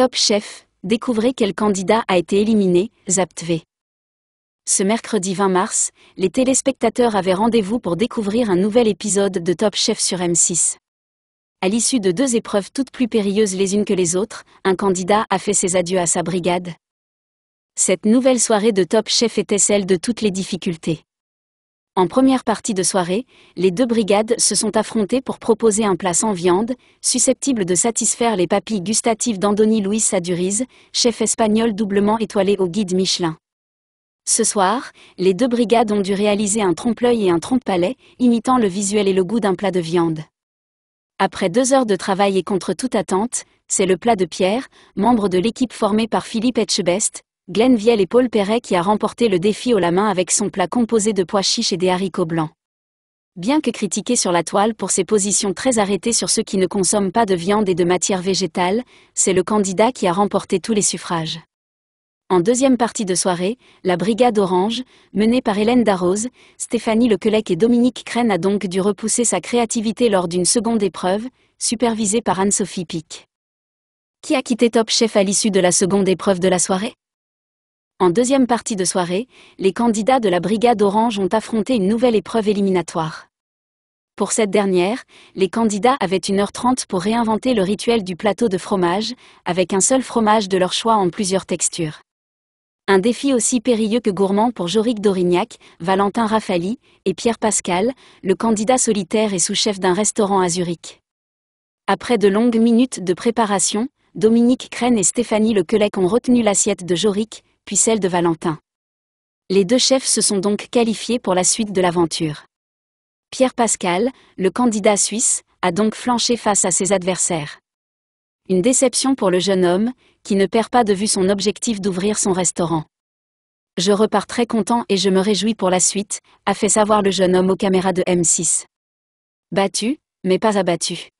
Top Chef, découvrez quel candidat a été éliminé, ZapTV. Ce mercredi 20 mars, les téléspectateurs avaient rendez-vous pour découvrir un nouvel épisode de Top Chef sur M6. À l'issue de deux épreuves toutes plus périlleuses les unes que les autres, un candidat a fait ses adieux à sa brigade. Cette nouvelle soirée de Top Chef était celle de toutes les difficultés. En première partie de soirée, les deux brigades se sont affrontées pour proposer un plat sans viande, susceptible de satisfaire les papilles gustatives d'Andoni Luis Saduriz, chef espagnol doublement étoilé au guide Michelin. Ce soir, les deux brigades ont dû réaliser un trompe-l'œil et un trompe-palais, imitant le visuel et le goût d'un plat de viande. Après deux heures de travail et contre toute attente, c'est le plat de Pierre, membre de l'équipe formée par Philippe Etchebest, Glenn Viel et Paul Perret qui a remporté le défi au la main avec son plat composé de pois chiches et des haricots blancs. Bien que critiqué sur la toile pour ses positions très arrêtées sur ceux qui ne consomment pas de viande et de matière végétales, c'est le candidat qui a remporté tous les suffrages. En deuxième partie de soirée, la Brigade Orange, menée par Hélène Darroze, Stéphanie Lequelec et Dominique Crène a donc dû repousser sa créativité lors d'une seconde épreuve, supervisée par Anne-Sophie Pic. Qui a quitté Top Chef à l'issue de la seconde épreuve de la soirée en deuxième partie de soirée, les candidats de la Brigade Orange ont affronté une nouvelle épreuve éliminatoire. Pour cette dernière, les candidats avaient 1h30 pour réinventer le rituel du plateau de fromage, avec un seul fromage de leur choix en plusieurs textures. Un défi aussi périlleux que gourmand pour Joric Dorignac, Valentin Raffali et Pierre Pascal, le candidat solitaire et sous-chef d'un restaurant à Zurich. Après de longues minutes de préparation, Dominique Crène et Stéphanie Lequelec ont retenu l'assiette de Joric, puis celle de Valentin. Les deux chefs se sont donc qualifiés pour la suite de l'aventure. Pierre Pascal, le candidat suisse, a donc flanché face à ses adversaires. Une déception pour le jeune homme, qui ne perd pas de vue son objectif d'ouvrir son restaurant. Je repars très content et je me réjouis pour la suite, a fait savoir le jeune homme aux caméras de M6. Battu, mais pas abattu.